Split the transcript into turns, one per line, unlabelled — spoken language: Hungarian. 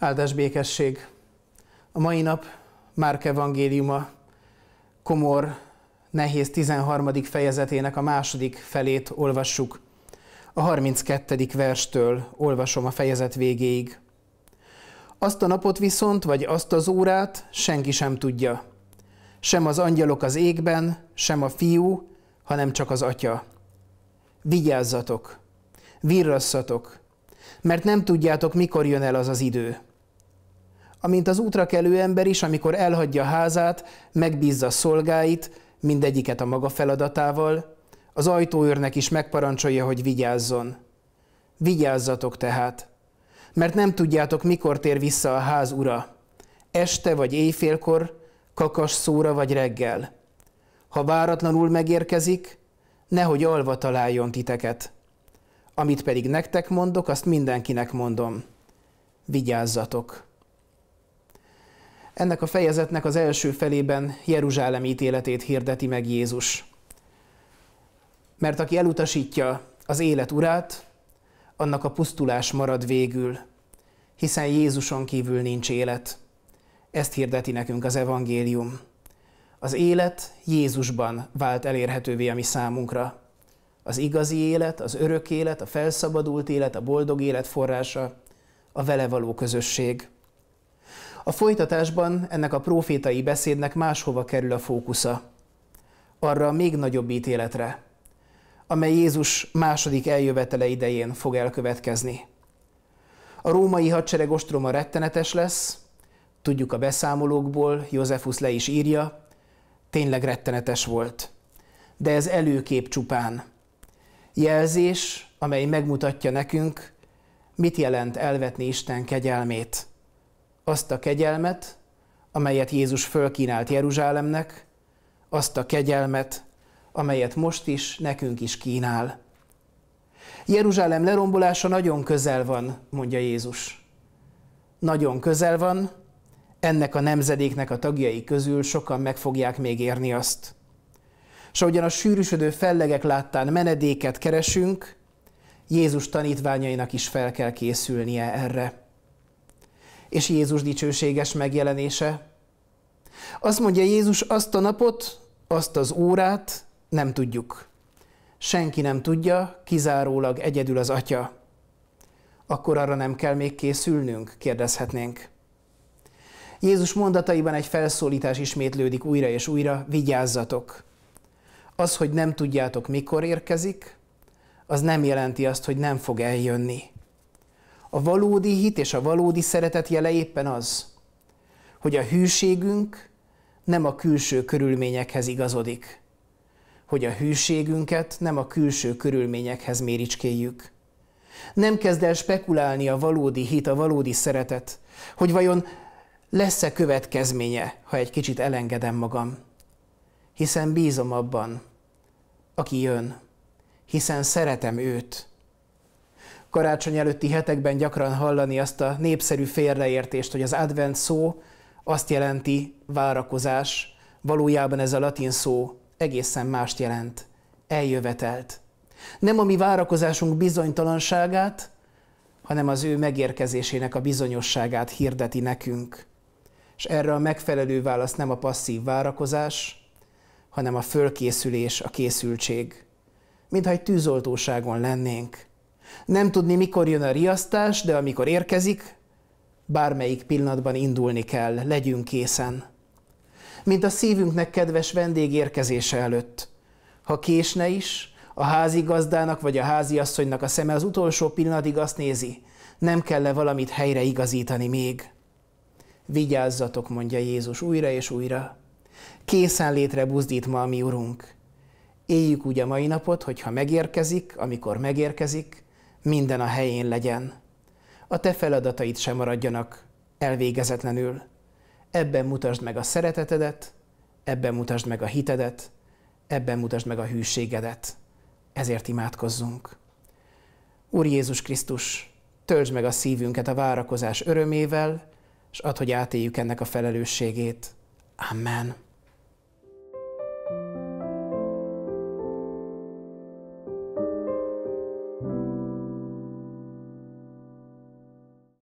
Áldás békesség! A mai nap Márk evangéliuma komor, nehéz 13. fejezetének a második felét olvassuk. A 32. verstől olvasom a fejezet végéig. Azt a napot viszont, vagy azt az órát senki sem tudja. Sem az angyalok az égben, sem a fiú, hanem csak az atya. Vigyázzatok, virrasszatok, mert nem tudjátok, mikor jön el az az idő amint az útra kelő ember is, amikor elhagyja házát, megbízza szolgáit, mindegyiket a maga feladatával, az ajtóőrnek is megparancsolja, hogy vigyázzon. Vigyázzatok tehát, mert nem tudjátok, mikor tér vissza a ház ura, este vagy éjfélkor, kakas szóra vagy reggel. Ha váratlanul megérkezik, nehogy alva találjon titeket. Amit pedig nektek mondok, azt mindenkinek mondom. Vigyázzatok! Ennek a fejezetnek az első felében Jeruzsálem ítéletét hirdeti meg Jézus. Mert aki elutasítja az élet urát, annak a pusztulás marad végül, hiszen Jézuson kívül nincs élet. Ezt hirdeti nekünk az evangélium. Az élet Jézusban vált elérhetővé a mi számunkra. Az igazi élet, az örök élet, a felszabadult élet, a boldog élet forrása, a vele való közösség. A folytatásban ennek a profétai beszédnek máshova kerül a fókusza. Arra a még nagyobb ítéletre, amely Jézus második eljövetele idején fog elkövetkezni. A római hadsereg ostroma rettenetes lesz, tudjuk a beszámolókból, Józsefusz le is írja, tényleg rettenetes volt. De ez előkép csupán. Jelzés, amely megmutatja nekünk, mit jelent elvetni Isten kegyelmét azt a kegyelmet, amelyet Jézus fölkínált Jeruzsálemnek, azt a kegyelmet, amelyet most is, nekünk is kínál. Jeruzsálem lerombolása nagyon közel van, mondja Jézus. Nagyon közel van, ennek a nemzedéknek a tagjai közül sokan meg fogják még érni azt. S ahogyan a sűrűsödő fellegek láttán menedéket keresünk, Jézus tanítványainak is fel kell készülnie erre és Jézus dicsőséges megjelenése. Azt mondja Jézus, azt a napot, azt az órát nem tudjuk. Senki nem tudja, kizárólag egyedül az Atya. Akkor arra nem kell még készülnünk, kérdezhetnénk. Jézus mondataiban egy felszólítás ismétlődik újra és újra, vigyázzatok. Az, hogy nem tudjátok, mikor érkezik, az nem jelenti azt, hogy nem fog eljönni. A valódi hit és a valódi szeretet jele éppen az, hogy a hűségünk nem a külső körülményekhez igazodik, hogy a hűségünket nem a külső körülményekhez méricskéljük. Nem kezd el spekulálni a valódi hit, a valódi szeretet, hogy vajon lesz-e következménye, ha egy kicsit elengedem magam. Hiszen bízom abban, aki jön, hiszen szeretem őt, karácsony előtti hetekben gyakran hallani azt a népszerű félreértést, hogy az advent szó azt jelenti várakozás, valójában ez a latin szó egészen mást jelent, eljövetelt. Nem a mi várakozásunk bizonytalanságát, hanem az ő megérkezésének a bizonyosságát hirdeti nekünk. És erre a megfelelő válasz nem a passzív várakozás, hanem a fölkészülés, a készültség. Mintha egy tűzoltóságon lennénk, nem tudni, mikor jön a riasztás, de amikor érkezik, bármelyik pillanatban indulni kell, legyünk készen. Mint a szívünknek kedves vendég érkezése előtt. Ha késne is, a házigazdának vagy a háziasszonynak a szeme az utolsó pillanatig azt nézi, nem kell-e valamit helyre igazítani még. Vigyázzatok, mondja Jézus újra és újra. Készen létre buzdít ma a mi Urunk. Éljük úgy a mai napot, hogyha megérkezik, amikor megérkezik, minden a helyén legyen. A te feladataid sem maradjanak elvégezetlenül. Ebben mutasd meg a szeretetedet, ebben mutasd meg a hitedet, ebben mutasd meg a hűségedet. Ezért imádkozzunk. Úr Jézus Krisztus, töltsd meg a szívünket a várakozás örömével, és add, hogy átéljük ennek a felelősségét. Amen.